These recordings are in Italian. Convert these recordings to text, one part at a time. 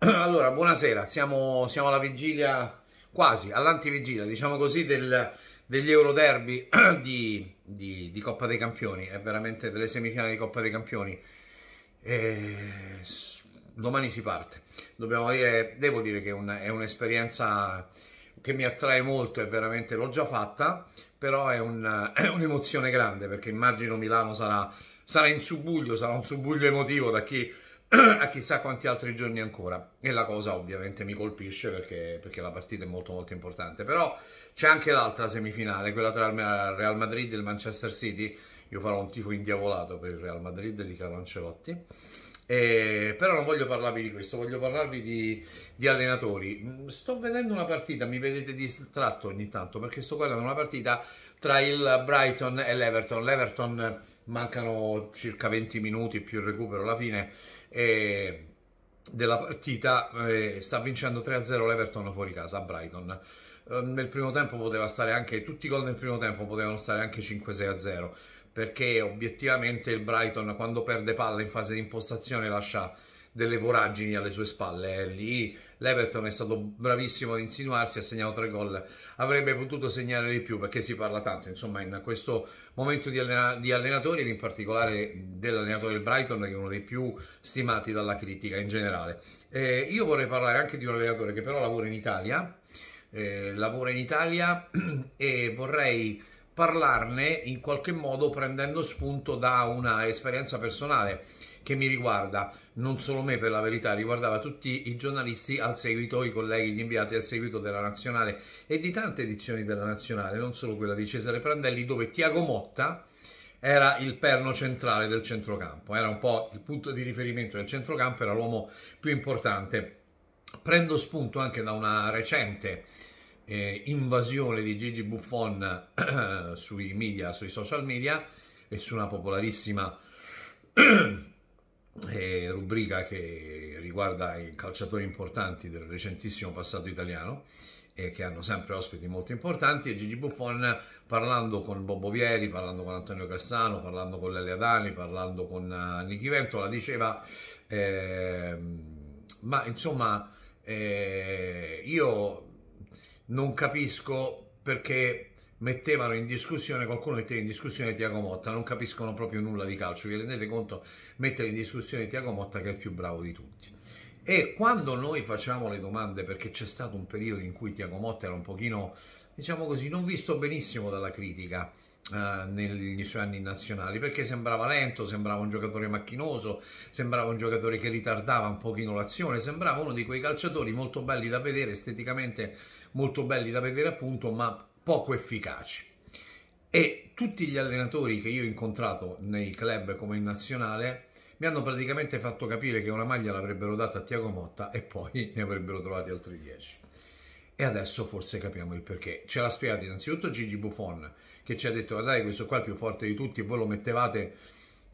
Allora, buonasera, siamo, siamo alla vigilia, quasi all'antivigilia, diciamo così, del, degli Euroderby di, di, di, Coppa dei Campioni, è veramente delle semifinali di Coppa dei Campioni. E domani si parte, dobbiamo dire, devo dire che è un'esperienza che mi attrae molto, è veramente, l'ho già fatta, però è, un'emozione grande perché immagino Milano sarà, sarà in subbuglio, sarà un subbuglio emotivo da chi a chissà quanti altri giorni ancora e la cosa ovviamente mi colpisce perché, perché la partita è molto molto importante però c'è anche l'altra semifinale quella tra il Real Madrid e il Manchester City io farò un tifo indiavolato per il Real Madrid di Carlo Ancelotti eh, però non voglio parlarvi di questo, voglio parlarvi di, di, allenatori. Sto vedendo una partita, mi vedete distratto ogni tanto perché sto guardando una partita tra il Brighton e l'Everton. L'Everton mancano circa 20 minuti più il recupero alla fine eh, della partita eh, sta vincendo 3-0 l'Everton fuori casa a Brighton ehm, nel primo tempo poteva stare anche tutti i gol nel primo tempo potevano stare anche 5-6-0 perché obiettivamente il Brighton quando perde palla in fase di impostazione lascia delle voragini alle sue spalle. Eh, lì l'Everton è stato bravissimo ad insinuarsi, ha segnato tre gol, avrebbe potuto segnare di più perché si parla tanto, insomma, in questo momento di, allena- di allenatori ed in particolare dell'allenatore del Brighton che è uno dei più stimati dalla critica in generale. Eh, io vorrei parlare anche di un allenatore che però lavora in Italia, eh, lavora in Italia e vorrei parlarne in qualche modo prendendo spunto da una esperienza personale che mi riguarda, non solo me per la verità, riguardava tutti i giornalisti al seguito, i colleghi, gli inviati al seguito della Nazionale e di tante edizioni della Nazionale, non solo quella di Cesare Prandelli, dove Tiago Motta era il perno centrale del centrocampo, era un po' il punto di riferimento del centrocampo, era l'uomo più importante. Prendo spunto anche da una recente eh, invasione di Gigi Buffon sui media, sui social media e su una popolarissima eh, rubrica che riguarda i calciatori importanti del recentissimo passato italiano e che hanno sempre ospiti molto importanti e Gigi Buffon parlando con Bobo Vieri, parlando con Antonio Cassano, parlando con Lelia Dani, parlando con uh, Nichi Ventola diceva eh, ma insomma eh, io non capisco perché mettevano in discussione, qualcuno metteva in discussione Tiago Motta, non capiscono proprio nulla di calcio, vi rendete conto? Mettere in discussione Tiago Motta che è il più bravo di tutti. E quando noi facciamo le domande, perché c'è stato un periodo in cui Tiago Motta era un pochino, diciamo così, non visto benissimo dalla critica, eh, negli suoi anni nazionali perché sembrava lento, sembrava un giocatore macchinoso, sembrava un giocatore che ritardava un pochino l'azione, sembrava uno di quei calciatori molto belli da vedere esteticamente molto belli da vedere appunto, ma poco efficaci. E tutti gli allenatori che io ho incontrato nei club come in nazionale mi hanno praticamente fatto capire che una maglia l'avrebbero data a Tiago Motta e poi ne avrebbero trovati altri 10. E adesso forse capiamo il perché. Ce l'ha spiegato innanzitutto Gigi Buffon, che ci ha detto guardate questo qua è il più forte di tutti e voi lo mettevate,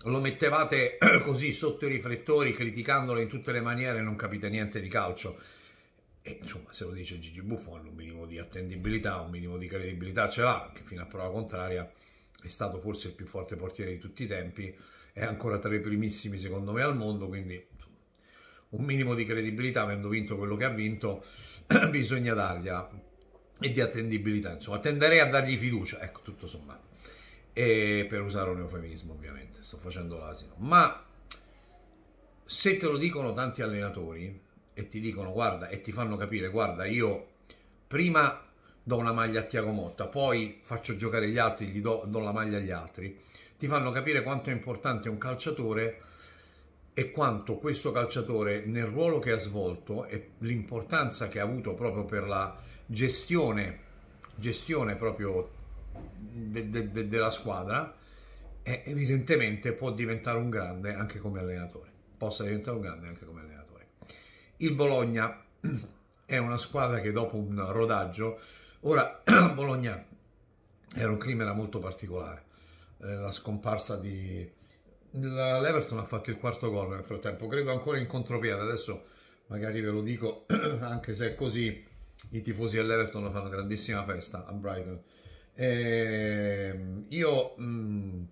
lo mettevate così sotto i riflettori, criticandolo in tutte le maniere, non capite niente di calcio. E insomma, se lo dice Gigi Buffon, un minimo di attendibilità, un minimo di credibilità ce l'ha, che fino a prova contraria è stato forse il più forte portiere di tutti i tempi, è ancora tra i primissimi secondo me al mondo, quindi insomma, un minimo di credibilità, avendo vinto quello che ha vinto, bisogna dargliela ah, e di attendibilità, insomma, tenderei a dargli fiducia, ecco, tutto sommato. E per usare un eufemismo, ovviamente, sto facendo l'asino. Ma se te lo dicono tanti allenatori, e ti dicono guarda e ti fanno capire guarda io prima do una maglia a Tiago Motta, poi faccio giocare gli altri, gli do, do la maglia agli altri, ti fanno capire quanto è importante un calciatore e quanto questo calciatore nel ruolo che ha svolto e l'importanza che ha avuto proprio per la gestione, gestione proprio de, de, de, della squadra, evidentemente può diventare un grande anche come allenatore. Possa diventare un grande anche come allenatore. Il Bologna è una squadra che dopo un rodaggio, ora Bologna era un crimine molto particolare, eh, la scomparsa di... L'Everton ha fatto il quarto gol nel frattempo, credo ancora in contropiede, adesso magari ve lo dico, anche se è così, i tifosi dell'Everton fanno grandissima festa a Brighton. E ehm, io, mh, mm,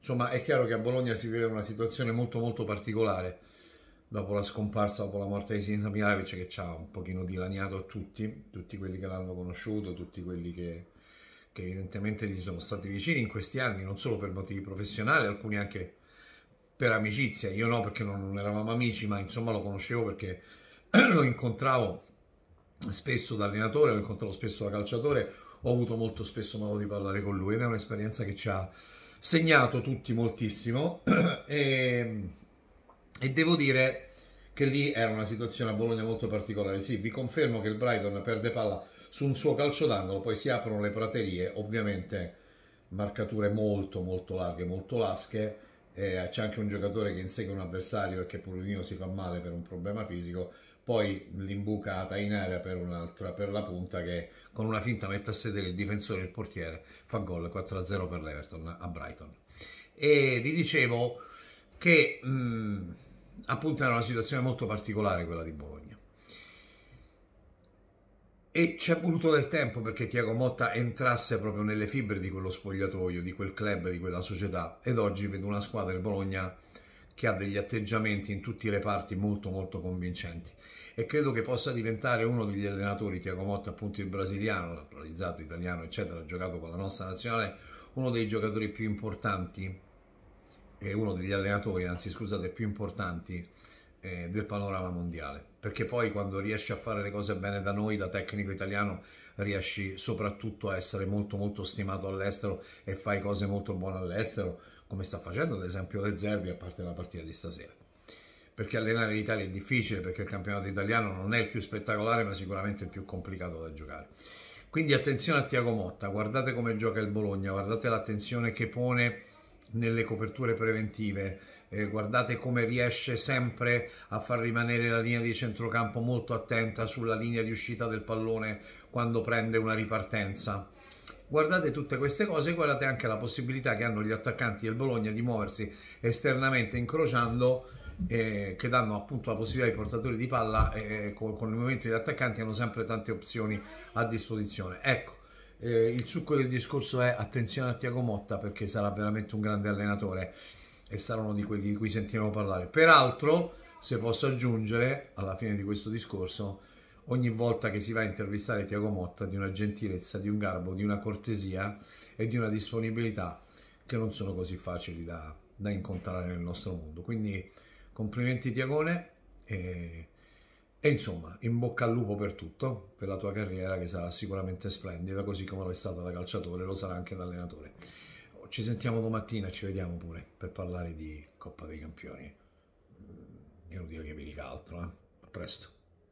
insomma, è chiaro che a Bologna si vive una situazione molto molto particolare, dopo la scomparsa, dopo la morte di Sinisa Mihailovic che ci ha un pochino dilaniato a tutti, tutti quelli che l'hanno conosciuto, tutti quelli che, che evidentemente gli sono stati vicini in questi anni, non solo per motivi professionali, alcuni anche per amicizia. Io no, perché non, non eravamo amici, ma insomma lo conoscevo perché lo incontravo spesso da allenatore, lo incontravo spesso da calciatore, ho avuto molto spesso modo di parlare con lui ed è un'esperienza che ci ha segnato tutti moltissimo e e devo dire che lì era una situazione a Bologna molto particolare. Sì, vi confermo che il Brighton perde palla su un suo calcio d'angolo, poi si aprono le praterie, ovviamente marcature molto molto larghe, molto lasche. Eh, c'è anche un giocatore che insegue un avversario e che Pulvino si fa male per un problema fisico. Poi l'imbucata in area per un'altra per la punta che con una finta mette a sedere il difensore e il portiere fa gol 4-0 per l'Everton a Brighton. E vi dicevo che mh, mm, appunto era una situazione molto particolare quella di Bologna. E ci è voluto del tempo perché Tiago Motta entrasse proprio nelle fibre di quello spogliatoio, di quel club, di quella società. Ed oggi vedo una squadra del Bologna che ha degli atteggiamenti in tutti i reparti molto molto convincenti e credo che possa diventare uno degli allenatori, Tiago Motta appunto il brasiliano, naturalizzato italiano eccetera, ha giocato con la nostra nazionale, uno dei giocatori più importanti è uno degli allenatori, anzi scusate, più importanti eh, del panorama mondiale, perché poi quando riesci a fare le cose bene da noi, da tecnico italiano, riesci soprattutto a essere molto molto stimato all'estero e fai cose molto buone all'estero, come sta facendo ad esempio De Zerbi a parte la partita di stasera. Perché allenare l'Italia è difficile, perché il campionato italiano non è il più spettacolare, ma sicuramente il più complicato da giocare. Quindi attenzione a Tiago Motta, guardate come gioca il Bologna, guardate l'attenzione che pone nelle coperture preventive. Eh, guardate come riesce sempre a far rimanere la linea di centrocampo molto attenta sulla linea di uscita del pallone quando prende una ripartenza. Guardate tutte queste cose, guardate anche la possibilità che hanno gli attaccanti del Bologna di muoversi esternamente incrociando eh, che danno appunto la possibilità ai portatori di palla eh, con, con il movimento degli attaccanti hanno sempre tante opzioni a disposizione. Ecco, eh, il succo del discorso è attenzione a Tiago Motta perché sarà veramente un grande allenatore e sarà uno di quelli di cui sentiremo parlare. Peraltro, se posso aggiungere, alla fine di questo discorso, ogni volta che si va a intervistare Tiago Motta di una gentilezza, di un garbo, di una cortesia e di una disponibilità che non sono così facili da, da incontrare nel nostro mondo. Quindi complimenti Tiagone e e insomma, in bocca al lupo per tutto, per la tua carriera che sarà sicuramente splendida, così come lo è stata da calciatore, lo sarà anche da allenatore. Ci sentiamo domattina e ci vediamo pure per parlare di Coppa dei Campioni. Mm, Inutile che vi dica altro, eh? A presto.